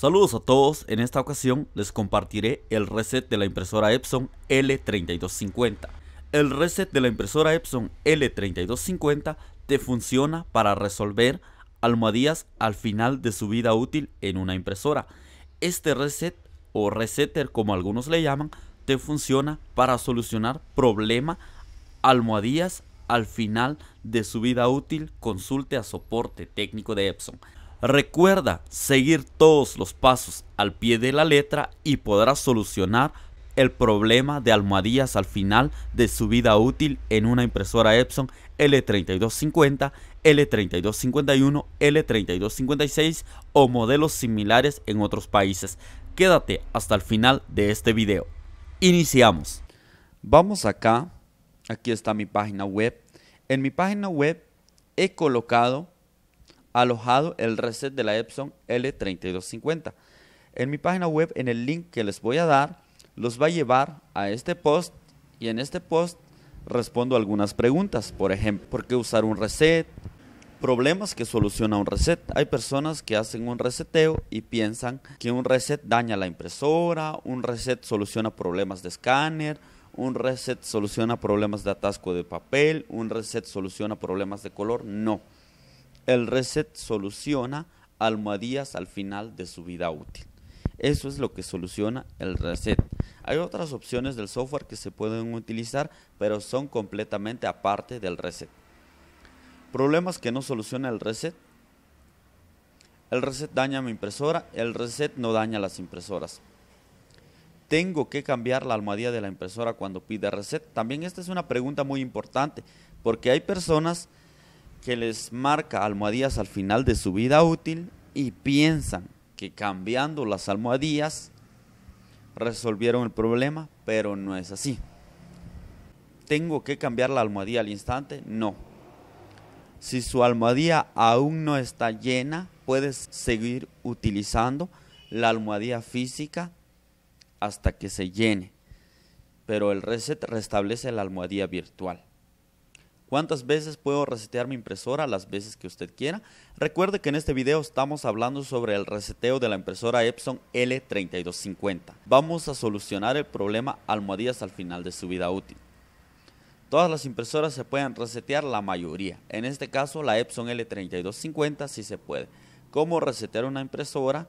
Saludos a todos, en esta ocasión les compartiré el reset de la impresora Epson L3250. El reset de la impresora Epson L3250 te funciona para resolver almohadillas al final de su vida útil en una impresora. Este reset o resetter como algunos le llaman, te funciona para solucionar problema almohadillas al final de su vida útil. Consulte a soporte técnico de Epson. Recuerda seguir todos los pasos al pie de la letra y podrás solucionar el problema de almohadillas al final de su vida útil en una impresora Epson L3250, L3251, L3256 o modelos similares en otros países. Quédate hasta el final de este video. Iniciamos. Vamos acá. Aquí está mi página web. En mi página web he colocado alojado el reset de la Epson L3250. En mi página web, en el link que les voy a dar, los va a llevar a este post y en este post respondo algunas preguntas. Por ejemplo, ¿por qué usar un reset? Problemas que soluciona un reset. Hay personas que hacen un reseteo y piensan que un reset daña la impresora, un reset soluciona problemas de escáner, un reset soluciona problemas de atasco de papel, un reset soluciona problemas de color. No. El reset soluciona almohadillas al final de su vida útil. Eso es lo que soluciona el reset. Hay otras opciones del software que se pueden utilizar, pero son completamente aparte del reset. Problemas que no soluciona el reset. El reset daña mi impresora, el reset no daña las impresoras. Tengo que cambiar la almohadilla de la impresora cuando pide reset. También esta es una pregunta muy importante, porque hay personas que les marca almohadillas al final de su vida útil y piensan que cambiando las almohadillas resolvieron el problema, pero no es así. ¿Tengo que cambiar la almohadilla al instante? No. Si su almohadilla aún no está llena, puedes seguir utilizando la almohadilla física hasta que se llene, pero el reset restablece la almohadilla virtual. ¿Cuántas veces puedo resetear mi impresora? Las veces que usted quiera. Recuerde que en este video estamos hablando sobre el reseteo de la impresora Epson L3250. Vamos a solucionar el problema almohadillas al final de su vida útil. Todas las impresoras se pueden resetear, la mayoría. En este caso, la Epson L3250 sí se puede. ¿Cómo resetear una impresora?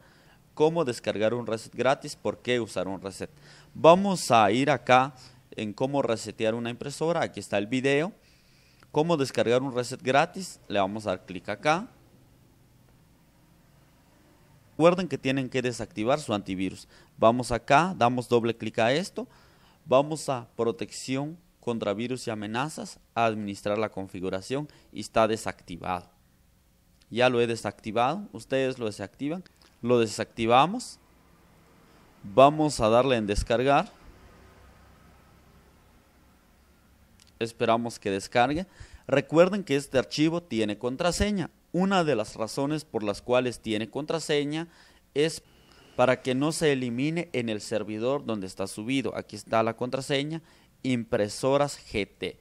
¿Cómo descargar un reset gratis? ¿Por qué usar un reset? Vamos a ir acá en cómo resetear una impresora. Aquí está el video. ¿Cómo descargar un reset gratis? Le vamos a dar clic acá. Recuerden que tienen que desactivar su antivirus. Vamos acá, damos doble clic a esto. Vamos a protección contra virus y amenazas, a administrar la configuración y está desactivado. Ya lo he desactivado, ustedes lo desactivan. Lo desactivamos. Vamos a darle en descargar. esperamos que descargue. Recuerden que este archivo tiene contraseña. Una de las razones por las cuales tiene contraseña es para que no se elimine en el servidor donde está subido. Aquí está la contraseña, impresoras GT.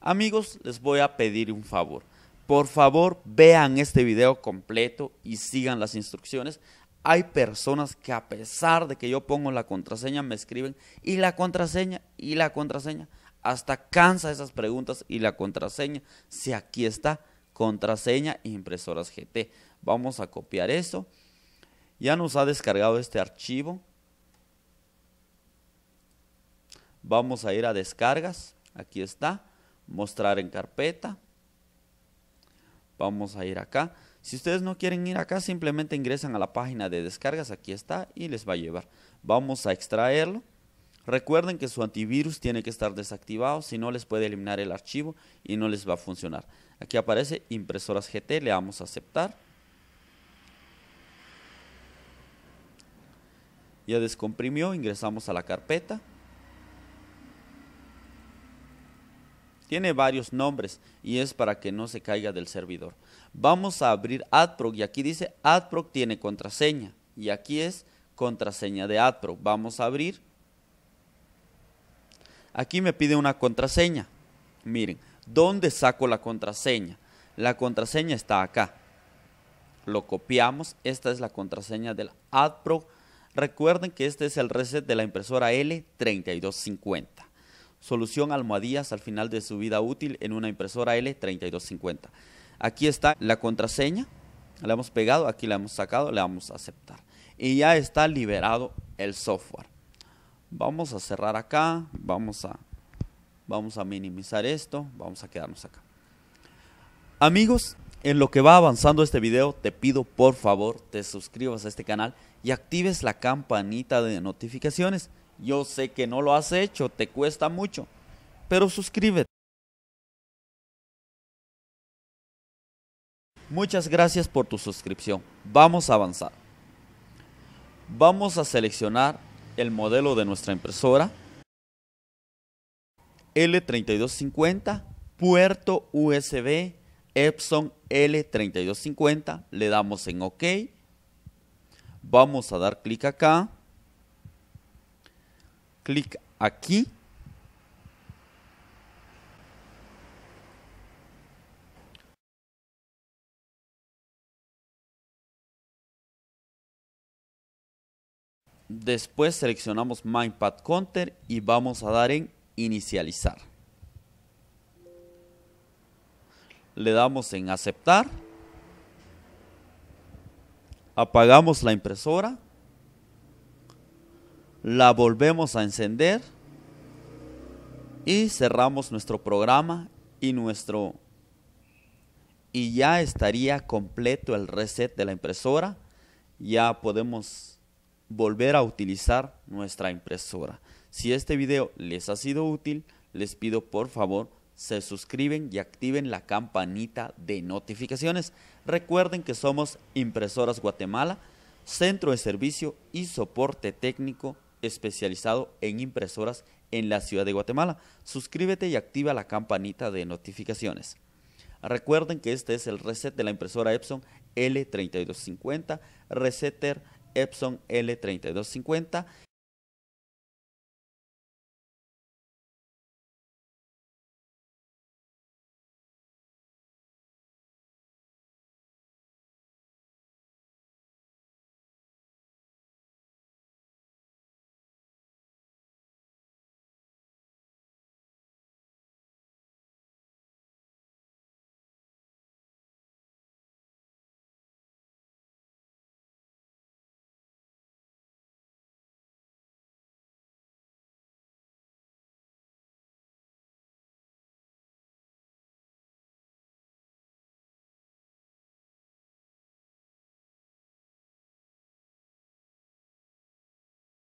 Amigos, les voy a pedir un favor. Por favor, vean este video completo y sigan las instrucciones. Hay personas que a pesar de que yo pongo la contraseña me escriben y la contraseña y la contraseña hasta cansa esas preguntas y la contraseña. Si aquí está, contraseña impresoras GT. Vamos a copiar eso. Ya nos ha descargado este archivo. Vamos a ir a descargas. Aquí está. Mostrar en carpeta. Vamos a ir acá. Si ustedes no quieren ir acá, simplemente ingresan a la página de descargas. Aquí está y les va a llevar. Vamos a extraerlo. Recuerden que su antivirus tiene que estar desactivado, si no les puede eliminar el archivo y no les va a funcionar. Aquí aparece impresoras GT, le damos a aceptar. Ya descomprimió, ingresamos a la carpeta. Tiene varios nombres y es para que no se caiga del servidor. Vamos a abrir AdProc y aquí dice AdProc tiene contraseña y aquí es contraseña de AdProc. Vamos a abrir Aquí me pide una contraseña. Miren, ¿dónde saco la contraseña? La contraseña está acá. Lo copiamos. Esta es la contraseña del AdPro. Recuerden que este es el reset de la impresora L3250. Solución almohadillas al final de su vida útil en una impresora L3250. Aquí está la contraseña. La hemos pegado, aquí la hemos sacado, le vamos a aceptar. Y ya está liberado el software vamos a cerrar acá, vamos a, vamos a minimizar esto, vamos a quedarnos acá. Amigos, en lo que va avanzando este video, te pido por favor te suscribas a este canal y actives la campanita de notificaciones. Yo sé que no lo has hecho, te cuesta mucho, pero suscríbete. Muchas gracias por tu suscripción. Vamos a avanzar. Vamos a seleccionar el modelo de nuestra impresora L3250, puerto USB Epson L3250, le damos en OK. Vamos a dar clic acá, clic aquí Después seleccionamos Mindpad Counter y vamos a dar en inicializar. Le damos en aceptar. Apagamos la impresora. La volvemos a encender. Y cerramos nuestro programa y nuestro y ya estaría completo el reset de la impresora. Ya podemos volver a utilizar nuestra impresora. Si este video les ha sido útil, les pido por favor se suscriben y activen la campanita de notificaciones. Recuerden que somos Impresoras Guatemala, centro de servicio y soporte técnico especializado en impresoras en la ciudad de Guatemala. Suscríbete y activa la campanita de notificaciones. Recuerden que este es el reset de la impresora Epson L3250 Resetter Epson L3250